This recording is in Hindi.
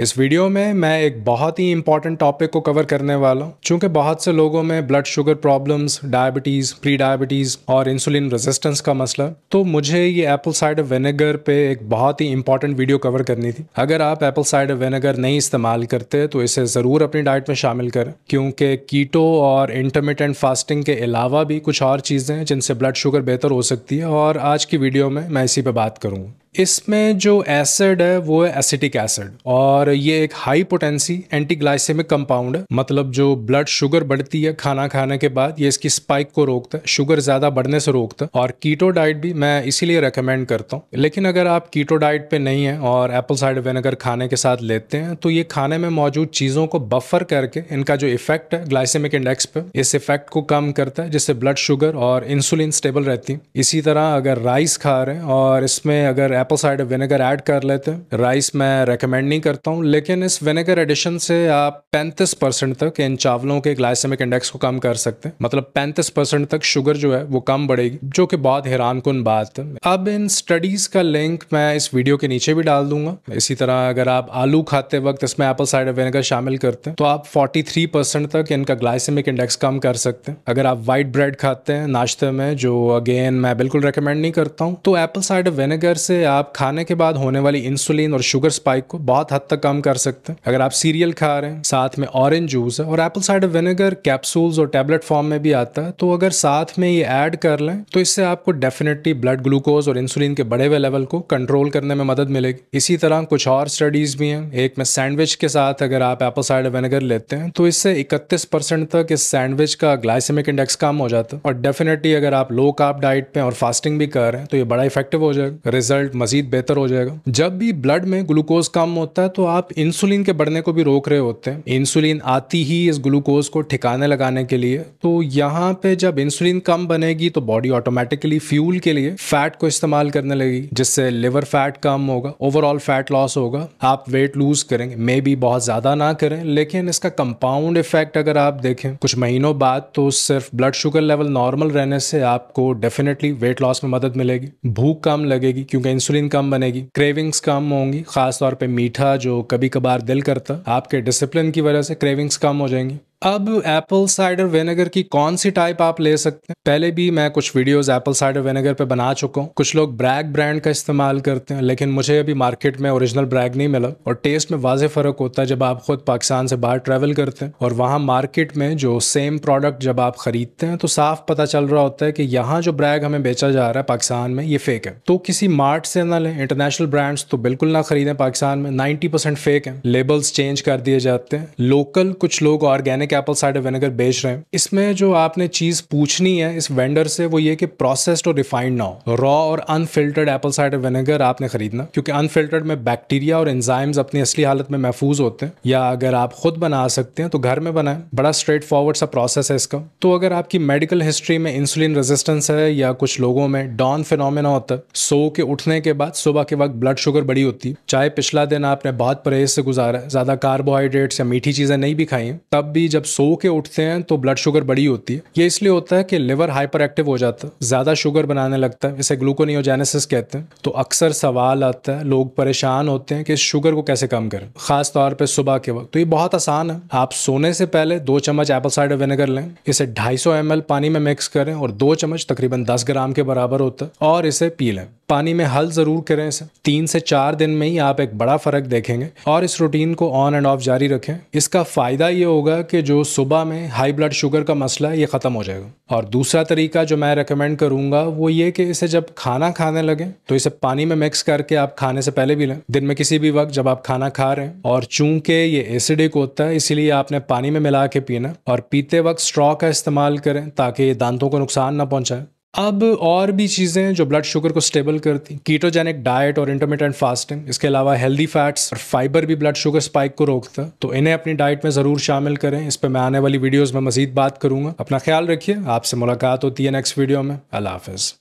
इस वीडियो में मैं एक बहुत ही इंपॉर्टेंट टॉपिक को कवर करने वाला हूँ क्योंकि बहुत से लोगों में blood sugar problems diabetes prediabetes और इंसुलिन रेजिस्टेंस का मसला तो मुझे ये एप्पल साइडर विनेगर पे एक बहुत ही इंपॉर्टेंट वीडियो कवर करनी थी अगर आप एप्पल साइडर विनेगर नहीं इस्तेमाल करते तो इसे ज़रूर अपनी डाइट में शामिल करें क्योंकि कीटो और इंटरमीडियंट फास्टिंग के अलावा भी कुछ और चीज़ें हैं जिनसे ब्लड शुगर बेहतर हो सकती है और आज की वीडियो में मैं इसी पर बात करूँगा इसमें जो एसिड है वो है एसिटिक एसिड और ये एक high potency anti glycemic compound है मतलब जो ब्लड शुगर बढ़ती है खाना खाने के बाद ये इसकी स्पाइक को रोकता है शुगर ज़्यादा बढ़ने से रोकता है और कीटो डाइट भी मैं इसीलिए रेकमेंड करता हूँ लेकिन अगर आप कीटो डाइट पे नहीं है और एप्पल साइड विनेगर खाने के साथ लेते हैं तो ये खाने में मौजूद चीज़ों को बफर करके इनका जो इफेक्ट है ग्लाइसेमिक इंडेक्स पे इस इफेक्ट को कम करता है जिससे ब्लड शुगर और इंसुलिन स्टेबल रहती है इसी तरह अगर राइस खा रहे हैं और इसमें अगर एप्पल साइडर विनेगर ऐड कर लेते हैं राइस मैं रेकमेंड नहीं करता हूँ लेकिन इस विनेगर एडिशन से आप पैंतीस परसेंट तक इन चावलों के ग्लाइसेमिक इंडेक्स को कम कर सकते हैं मतलब पैंतीस परसेंट तक शुगर जो है वो कम बढ़ेगी जो कि बहुत हैरान कन बात है अब इन स्टडीज का लिंक मैं इस वीडियो के नीचे भी डाल दूंगा इसी तरह अगर आप आलू खाते वक्त इसमें एप्पल साइडर विनेगर शामिल करते हैं तो आप फोर्टी तक इनका ग्लाइसेमिक इंडेक्स कम कर सकते हैं अगर आप व्हाइट ब्रेड खाते हैं नाश्ते में जो अगेन मैं बिल्कुल रिकमेंड नहीं करता हूँ तो एप्पल साइडर विनेगर से आप खाने के बाद होने वाली इंसुलिन और शुगर स्पाइक को बहुत हद तक कम कर सकते हैं अगर आप सीरियल खा रहे हैं साथ में ऑरेंज जूस और एप्पल साइडर विनेगर कैप्सूल्स और टेबलेट फॉर्म में भी आता है तो अगर साथ में ये ऐड कर लें तो इससे आपको डेफिनेटली ब्लड ग्लूकोज और इंसुलिन के बढ़े हुए लेवल को कंट्रोल करने में मदद मिलेगी इसी तरह कुछ और स्टडीज भी हैं एक में सैंडविच के साथ अगर आप एप्पल साइडर विनेगर लेते हैं तो इससे इकतीस तक इस सैंडविच का ग्लाइसेमिक इंडेक्स कम हो जाता है और डेफिनेटली अगर आप लो काप डाइट पे और फास्टिंग भी कर रहे हैं तो ये बड़ा इफेक्टिव हो जाएगा रिजल्ट मज़ीद बेहतर हो जाएगा जब भी ब्लड में ग्लूकोज कम होता है तो आप इंसुलिन के बढ़ने को भी रोक रहे होते हैं इंसुलिन आती ही इस ग्लूकोज को ठिकाने लगाने के लिए तो यहाँ पे जब इंसुलिन कम बनेगी तो बॉडी ऑटोमेटिकली फ्यूल के लिए फैट को इस्तेमाल करने लगेगी जिससे लिवर फैट कम होगा ओवरऑल फैट लॉस होगा आप वेट लूज करेंगे मे बी बहुत ज़्यादा ना करें लेकिन इसका कंपाउंड इफेक्ट अगर आप देखें कुछ महीनों बाद तो सिर्फ ब्लड शुगर लेवल नॉर्मल रहने से आपको डेफिनेटली वेट लॉस में मदद मिलेगी भूख कम लगेगी क्योंकि इंसुलिन इंसुलिन कम बनेगी क्रेविंग्स कम होंगी खासतौर पर मीठा जो कभी कभार दिल करता आपके डिसिप्लिन की वजह से क्रेविंग्स कम हो जाएंगी अब एप्पल साइडर विनेगर की कौन सी टाइप आप ले सकते हैं पहले भी मैं कुछ वीडियोस एप्पल साइडर विनेगर पे बना चुका हूँ कुछ लोग ब्रैग ब्रांड का इस्तेमाल करते हैं लेकिन मुझे अभी मार्केट में ओरिजिनल ब्रैग नहीं मिला और टेस्ट में वाजे फर्क होता है जब आप खुद पाकिस्तान से बाहर ट्रेवल करते हैं और वहाँ मार्केट में जो सेम प्रोडक्ट जब आप खरीदते हैं तो साफ पता चल रहा होता है कि यहाँ जो ब्रैग हमें बेचा जा रहा है पाकिस्तान में ये फेक है तो किसी मार्ट से ना लें इंटरनेशनल ब्रांड्स तो बिल्कुल ना खरीदें पाकिस्तान में नाइन्टी फेक है लेबल्स चेंज कर दिए जाते हैं लोकल कुछ लोग organic basic apple cider vinegar बेच रहे हैं इसमें जो आपने चीज पूछनी है इस वेंडर से वो ये कि प्रोसेस्ड और रिफाइंड ना हो रॉ और अनफिल्टर्ड एप्पल साइडर विनेगर आपने खरीदना क्योंकि अनफिल्टर्ड में बैक्टीरिया और एंजाइम्स अपनी असली हालत में महफूज होते हैं या अगर आप खुद बना सकते हैं तो घर में बनाए बड़ा स्ट्रेट फॉरवर्ड सा प्रोसेस है इसका तो अगर आपकी मेडिकल हिस्ट्री में इंसुलिन रेजिस्टेंस है या कुछ लोगों में डॉन फिनोमिना होता है सो के उठने के बाद सुबह के वक्त ब्लड शुगर बड़ी होती है चाहे पिछला दिन आपने बहुत परहेज से गुजारा है ज्यादा कार्बोहाइड्रेट्स या मीठी चीजें नहीं भी खाई तब भी जब जब सो के उठते हैं तो ब्लड शुगर बड़ी होती है ये इसलिए होता है कि लिवर हाइपर एक्टिव हो जाता है ज़्यादा शुगर बनाने लगता है इसे ग्लूकोनियोजेनेसिस कहते हैं तो अक्सर सवाल आता है लोग परेशान होते हैं कि इस शुगर को कैसे कम करें खास तौर पर सुबह के वक्त तो ये बहुत आसान है आप सोने से पहले दो चम्मच एप्पल साइडर विनेगर लें इसे ढाई सौ पानी में मिक्स करें और दो चम्मच तकरीबन दस ग्राम के बराबर होता है और इसे पी लें पानी में हल ज़रूर करें इसे तीन से चार दिन में ही आप एक बड़ा फ़र्क देखेंगे और इस रूटीन को ऑन एंड ऑफ जारी रखें इसका फ़ायदा ये होगा कि जो सुबह में हाई ब्लड शुगर का मसला है ये ख़त्म हो जाएगा और दूसरा तरीका जो मैं रिकमेंड करूँगा वो ये कि इसे जब खाना खाने लगे तो इसे पानी में मिक्स करके आप खाने से पहले भी लें दिन में किसी भी वक्त जब आप खाना खा रहे हैं और चूंकि ये एसिडिक होता है इसीलिए आपने पानी में मिला के पीना और पीते वक्त स्ट्रॉ का इस्तेमाल करें ताकि ये दांतों को नुकसान ना पहुंचाए अब और भी चीज़ें हैं जो ब्लड शुगर को स्टेबल करती कीटोजेनिक डाइट और इंटरमीडियंट फास्टिंग इसके अलावा हेल्दी फैट्स और फाइबर भी ब्लड शुगर स्पाइक को रोकता तो इन्हें अपनी डाइट में ज़रूर शामिल करें इस पर मैं आने वाली वीडियोज़ में मजीद बात करूंगा अपना ख्याल रखिए आपसे मुलाकात होती है नेक्स्ट वीडियो में अल्लाह हाफ़